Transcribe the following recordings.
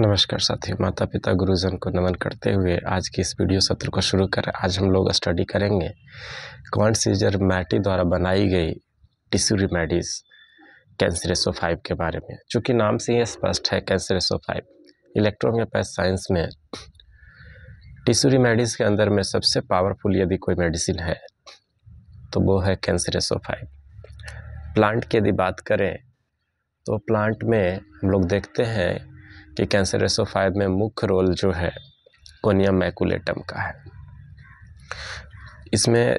नमस्कार साथी माता पिता गुरुजन को नमन करते हुए आज की इस वीडियो सत्र को शुरू करें आज हम लोग स्टडी करेंगे क्वांट सीजर मैटी द्वारा बनाई गई टिश्यू रिमेडीज एसो फाइव के बारे में चूँकि नाम से ही स्पष्ट है कैंसरेसो फाइव पैस साइंस में टिश्यू रिमेडीज के अंदर में सबसे पावरफुल यदि कोई मेडिसिन है तो वो है कैंसरेसो फाइव प्लांट की यदि बात करें तो प्लांट में हम लोग देखते हैं कि कैंसरेसो फाइव में मुख्य रोल जो है कोनियम मैकुलेटम का है इसमें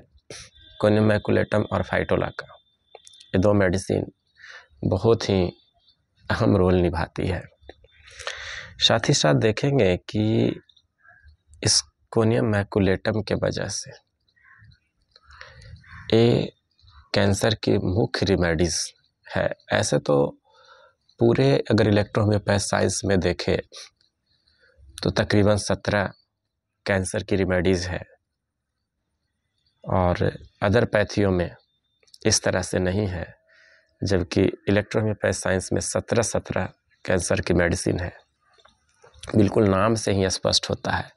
कोनियम मैकुलेटम और फाइटोला का ये दो मेडिसिन बहुत ही अहम रोल निभाती है साथ ही साथ देखेंगे कि इस कोनियम मैकुलेटम के वजह से ये कैंसर की मुख्य रिमेडीज़ है ऐसे तो पूरे अगर इलेक्ट्रो होम्योपैथ साइंस में देखें तो तकरीबन सत्रह कैंसर की रिमेडीज़ है और अदर पैथियों में इस तरह से नहीं है जबकि इलेक्ट्रोम्योपैथ साइंस में सत्रह सत्रह कैंसर की मेडिसिन है बिल्कुल नाम से ही स्पष्ट होता है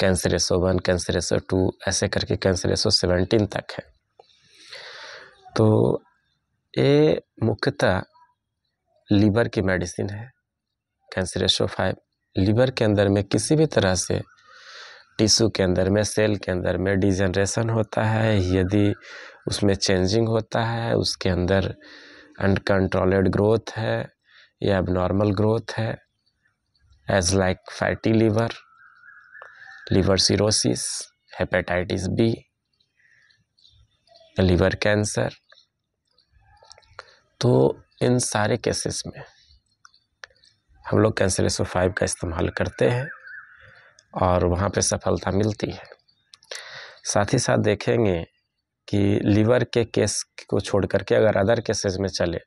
कैंसर एसो वन कैंसर एसो टू ऐसे करके कैंसर एसो सेवेंटीन तक है तो ये मुख्यतः लीवर की मेडिसिन है कैंसर रेशो फाइव लीवर के अंदर में किसी भी तरह से टिश्यू के अंदर में सेल के अंदर में डिजनरेशन होता है यदि उसमें चेंजिंग होता है उसके अंदर अनकंट्रोलेड ग्रोथ है या अब नॉर्मल ग्रोथ है as like fatty liver liver cirrhosis hepatitis B liver cancer तो इन सारे केसेस में हम लोग कैंसर एसो फाइव का इस्तेमाल करते हैं और वहाँ पे सफलता मिलती है साथ ही साथ देखेंगे कि लीवर के केस को छोड़ करके अगर अदर केसेस में चले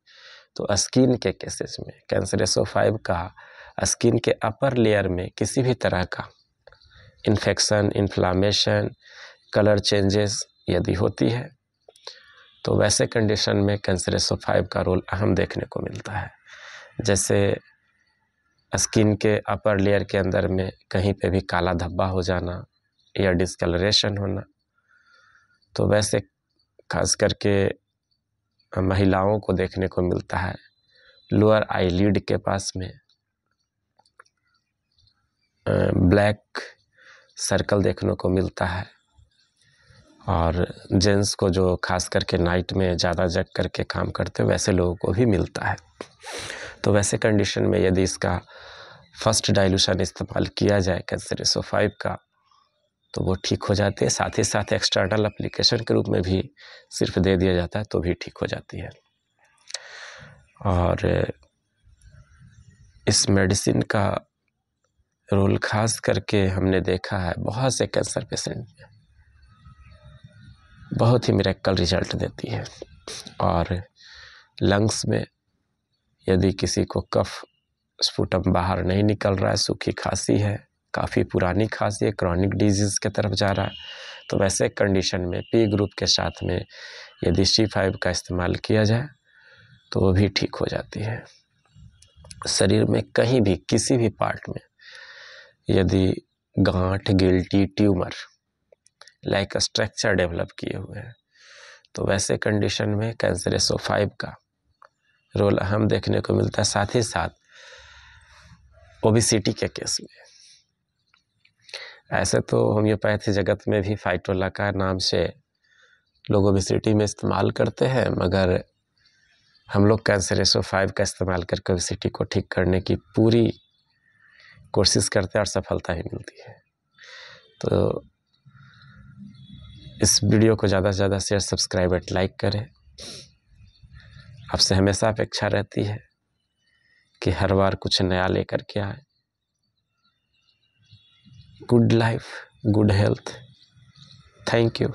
तो स्किन के केसेस में कैंसर एसो फाइव का स्किन के अपर लेयर में किसी भी तरह का इन्फेक्शन इन्फ्लामेशन कलर चेंजेस यदि होती है तो वैसे कंडीशन में कैंसरेसो फाइव का रोल अहम देखने को मिलता है जैसे स्किन के अपर लेयर के अंदर में कहीं पे भी काला धब्बा हो जाना या डिस्कलरेशन होना तो वैसे खास करके महिलाओं को देखने को मिलता है लोअर आई लीड के पास में ब्लैक सर्कल देखने को मिलता है और जेंट्स को जो खास करके नाइट में ज़्यादा जग करके काम करते हैं वैसे लोगों को भी मिलता है तो वैसे कंडीशन में यदि इसका फर्स्ट डाइल्यूशन इस्तेमाल किया जाए कैंसरेसो फाइव का तो वो ठीक हो जाते हैं साथ ही साथ एक्सटर्नल अप्लीकेशन के रूप में भी सिर्फ दे दिया जाता है तो भी ठीक हो जाती है और इस मेडिसिन का रोल खास करके हमने देखा है बहुत से कैंसर पेशेंट में बहुत ही मेरेक्ल रिजल्ट देती है और लंग्स में यदि किसी को कफ स्पुटम बाहर नहीं निकल रहा है सूखी खांसी है काफ़ी पुरानी खांसी है क्रॉनिक डिजीज़ के तरफ जा रहा है तो वैसे कंडीशन में पी ग्रुप के साथ में यदि सी फाइव का इस्तेमाल किया जाए तो वो भी ठीक हो जाती है शरीर में कहीं भी किसी भी पार्ट में यदि गांठ गिल्टी ट्यूमर लाइक स्ट्रक्चर डेवलप किए हुए हैं तो वैसे कंडीशन में कैंसर एसओ फाइव का रोल अहम देखने को मिलता है साथ ही साथ ओबिसिटी के केस में ऐसे तो होम्योपैथी जगत में भी फाइटोला का नाम से लोग ओबिसिटी में इस्तेमाल करते हैं मगर हम लोग कैंसर एसओ फाइव का इस्तेमाल करके ओबिसिटी को ठीक करने की पूरी कोशिश करते हैं और सफलता ही मिलती है तो इस वीडियो को ज़्यादा से ज़्यादा शेयर सब्सक्राइब एंड लाइक करें आपसे हमेशा अपेक्षा रहती है कि हर बार कुछ नया लेकर के आए good life good health thank you